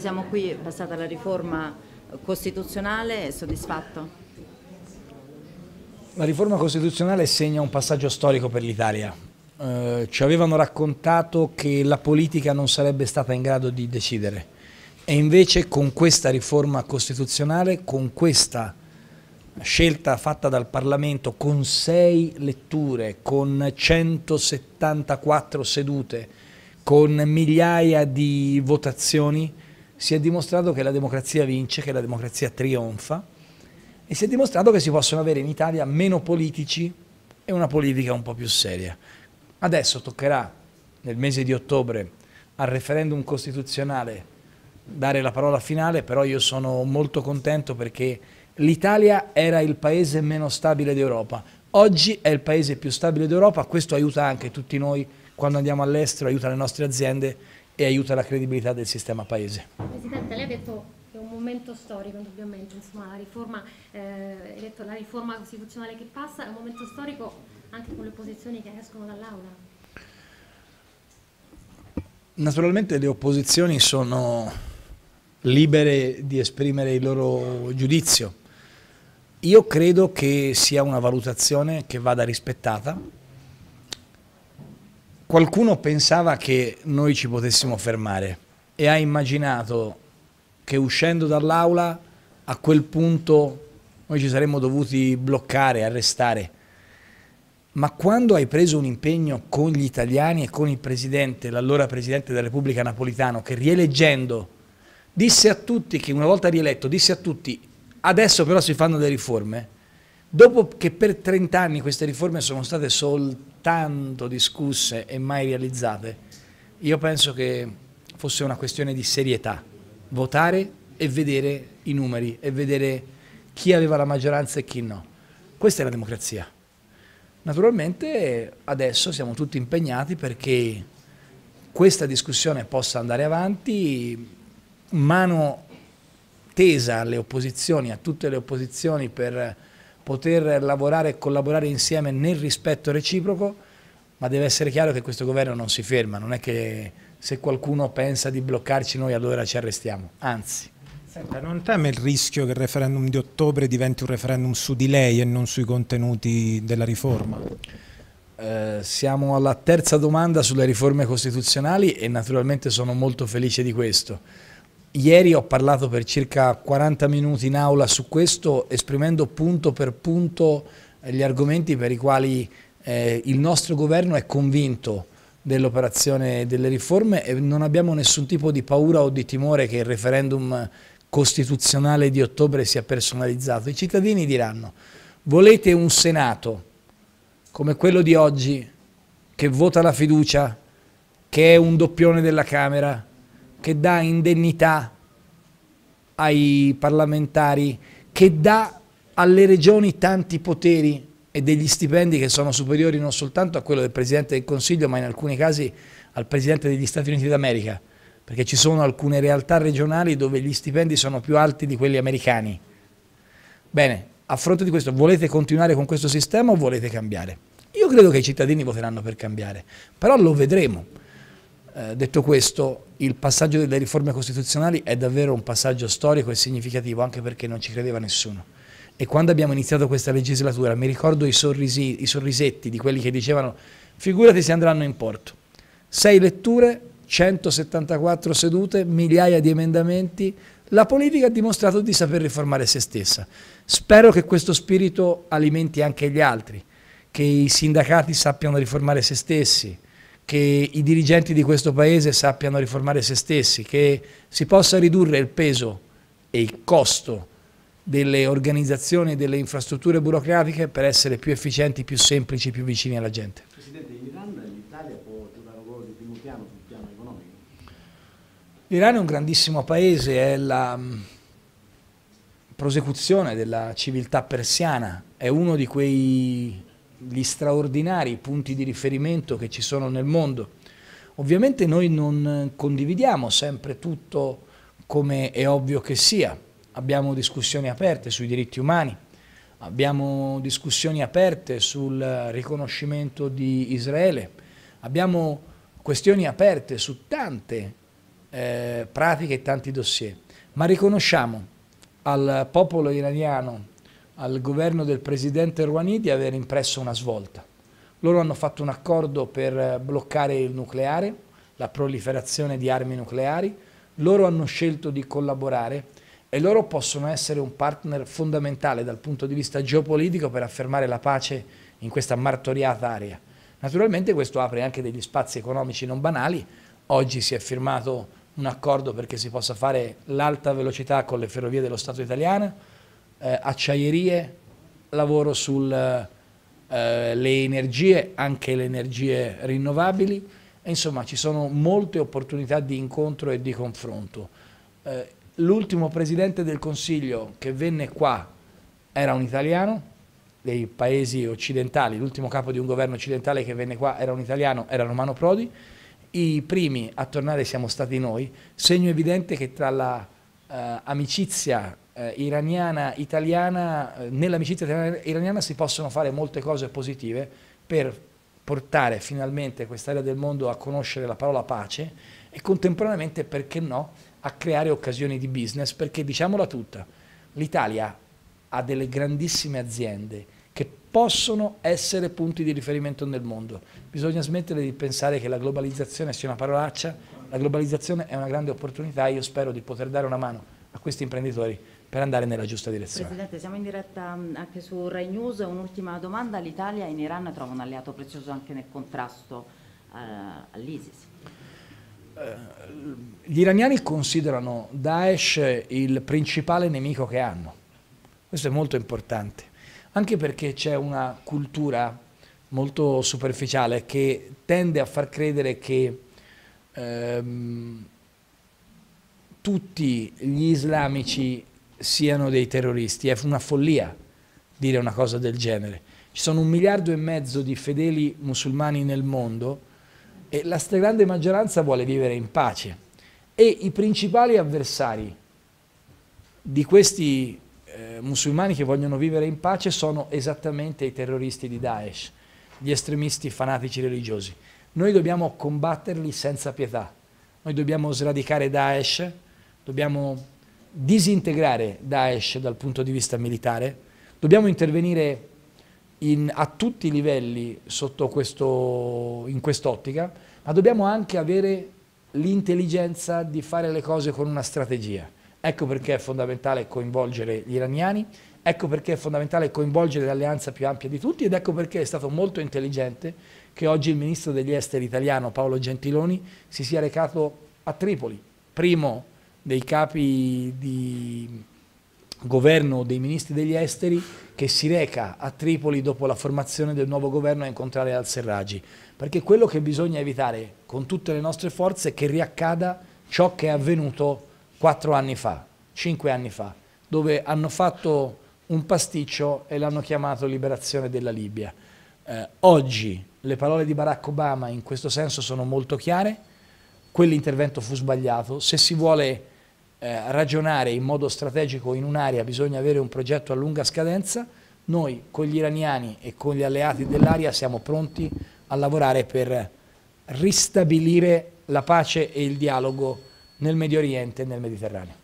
siamo qui, è passata la riforma costituzionale, è soddisfatto? La riforma costituzionale segna un passaggio storico per l'Italia. Eh, ci avevano raccontato che la politica non sarebbe stata in grado di decidere e invece con questa riforma costituzionale, con questa scelta fatta dal Parlamento con sei letture, con 174 sedute, con migliaia di votazioni, si è dimostrato che la democrazia vince, che la democrazia trionfa e si è dimostrato che si possono avere in Italia meno politici e una politica un po' più seria. Adesso toccherà nel mese di ottobre al referendum costituzionale dare la parola finale, però io sono molto contento perché l'Italia era il paese meno stabile d'Europa, oggi è il paese più stabile d'Europa, questo aiuta anche tutti noi quando andiamo all'estero, aiuta le nostre aziende e aiuta la credibilità del sistema Paese. Presidente, lei ha detto che è un momento storico, indubbiamente, insomma, la riforma, eh, detto, la riforma costituzionale che passa è un momento storico anche con le opposizioni che escono dall'Aula. Naturalmente le opposizioni sono libere di esprimere il loro giudizio. Io credo che sia una valutazione che vada rispettata Qualcuno pensava che noi ci potessimo fermare e ha immaginato che uscendo dall'aula a quel punto noi ci saremmo dovuti bloccare, arrestare. Ma quando hai preso un impegno con gli italiani e con il presidente, l'allora presidente della Repubblica Napolitano, che rieleggendo disse a tutti, che una volta rieletto disse a tutti, adesso però si fanno delle riforme, Dopo che per 30 anni queste riforme sono state soltanto discusse e mai realizzate, io penso che fosse una questione di serietà, votare e vedere i numeri e vedere chi aveva la maggioranza e chi no. Questa è la democrazia. Naturalmente adesso siamo tutti impegnati perché questa discussione possa andare avanti, mano tesa alle opposizioni, a tutte le opposizioni per poter lavorare e collaborare insieme nel rispetto reciproco, ma deve essere chiaro che questo governo non si ferma, non è che se qualcuno pensa di bloccarci noi allora ci arrestiamo, anzi. Senta, non teme il rischio che il referendum di ottobre diventi un referendum su di lei e non sui contenuti della riforma? Eh, siamo alla terza domanda sulle riforme costituzionali e naturalmente sono molto felice di questo Ieri ho parlato per circa 40 minuti in aula su questo, esprimendo punto per punto gli argomenti per i quali eh, il nostro governo è convinto dell'operazione delle riforme e non abbiamo nessun tipo di paura o di timore che il referendum costituzionale di ottobre sia personalizzato. I cittadini diranno, volete un Senato come quello di oggi che vota la fiducia, che è un doppione della Camera, che dà indennità ai parlamentari, che dà alle regioni tanti poteri e degli stipendi che sono superiori non soltanto a quello del Presidente del Consiglio, ma in alcuni casi al Presidente degli Stati Uniti d'America, perché ci sono alcune realtà regionali dove gli stipendi sono più alti di quelli americani. Bene, a fronte di questo, volete continuare con questo sistema o volete cambiare? Io credo che i cittadini voteranno per cambiare, però lo vedremo. Eh, detto questo, il passaggio delle riforme costituzionali è davvero un passaggio storico e significativo anche perché non ci credeva nessuno. E quando abbiamo iniziato questa legislatura mi ricordo i, sorrisi, i sorrisetti di quelli che dicevano figurati se andranno in porto. Sei letture, 174 sedute, migliaia di emendamenti, la politica ha dimostrato di saper riformare se stessa. Spero che questo spirito alimenti anche gli altri, che i sindacati sappiano riformare se stessi, che i dirigenti di questo paese sappiano riformare se stessi, che si possa ridurre il peso e il costo delle organizzazioni e delle infrastrutture burocratiche per essere più efficienti, più semplici, più vicini alla gente. Presidente, l'Iran l'Italia può giocare un ruolo di primo piano sul piano economico? L'Iran è un grandissimo paese, è la mm, prosecuzione della civiltà persiana, è uno di quei gli straordinari punti di riferimento che ci sono nel mondo. Ovviamente noi non condividiamo sempre tutto come è ovvio che sia, abbiamo discussioni aperte sui diritti umani, abbiamo discussioni aperte sul riconoscimento di Israele, abbiamo questioni aperte su tante eh, pratiche e tanti dossier, ma riconosciamo al popolo iraniano al governo del presidente Rouhani di aver impresso una svolta. Loro hanno fatto un accordo per eh, bloccare il nucleare, la proliferazione di armi nucleari, loro hanno scelto di collaborare e loro possono essere un partner fondamentale dal punto di vista geopolitico per affermare la pace in questa martoriata area. Naturalmente questo apre anche degli spazi economici non banali, oggi si è firmato un accordo perché si possa fare l'alta velocità con le ferrovie dello Stato italiano, eh, acciaierie, lavoro sulle eh, energie, anche le energie rinnovabili, e insomma ci sono molte opportunità di incontro e di confronto. Eh, L'ultimo Presidente del Consiglio che venne qua era un italiano, dei paesi occidentali, l'ultimo capo di un governo occidentale che venne qua era un italiano, era Romano Prodi, i primi a tornare siamo stati noi, segno evidente che tra l'amicizia la, eh, eh, iraniana-italiana, eh, nell'amicizia iraniana si possono fare molte cose positive per portare finalmente quest'area del mondo a conoscere la parola pace e contemporaneamente, perché no, a creare occasioni di business, perché diciamola tutta, l'Italia ha delle grandissime aziende che possono essere punti di riferimento nel mondo. Bisogna smettere di pensare che la globalizzazione sia una parolaccia, la globalizzazione è una grande opportunità e io spero di poter dare una mano a questi imprenditori per andare nella giusta direzione. Presidente, siamo in diretta mm, anche su Rai News. Un'ultima domanda. L'Italia in Iran trova un alleato prezioso anche nel contrasto uh, all'ISIS. Eh, gli iraniani considerano Daesh il principale nemico che hanno. Questo è molto importante, anche perché c'è una cultura molto superficiale che tende a far credere che ehm, tutti gli islamici siano dei terroristi, è una follia dire una cosa del genere. Ci sono un miliardo e mezzo di fedeli musulmani nel mondo e la stragrande maggioranza vuole vivere in pace. E i principali avversari di questi eh, musulmani che vogliono vivere in pace sono esattamente i terroristi di Daesh, gli estremisti fanatici religiosi. Noi dobbiamo combatterli senza pietà, noi dobbiamo sradicare Daesh, dobbiamo disintegrare Daesh dal punto di vista militare, dobbiamo intervenire in, a tutti i livelli sotto questo, in quest'ottica, ma dobbiamo anche avere l'intelligenza di fare le cose con una strategia. Ecco perché è fondamentale coinvolgere gli iraniani, ecco perché è fondamentale coinvolgere l'alleanza più ampia di tutti ed ecco perché è stato molto intelligente che oggi il ministro degli esteri italiano Paolo Gentiloni si sia recato a Tripoli, primo dei capi di governo dei ministri degli esteri che si reca a Tripoli dopo la formazione del nuovo governo a incontrare al-Serraj. Perché quello che bisogna evitare con tutte le nostre forze è che riaccada ciò che è avvenuto quattro anni fa, cinque anni fa, dove hanno fatto un pasticcio e l'hanno chiamato liberazione della Libia. Eh, oggi le parole di Barack Obama in questo senso sono molto chiare, quell'intervento fu sbagliato, se si vuole eh, ragionare in modo strategico in un'area, bisogna avere un progetto a lunga scadenza, noi con gli iraniani e con gli alleati dell'area siamo pronti a lavorare per ristabilire la pace e il dialogo nel Medio Oriente e nel Mediterraneo.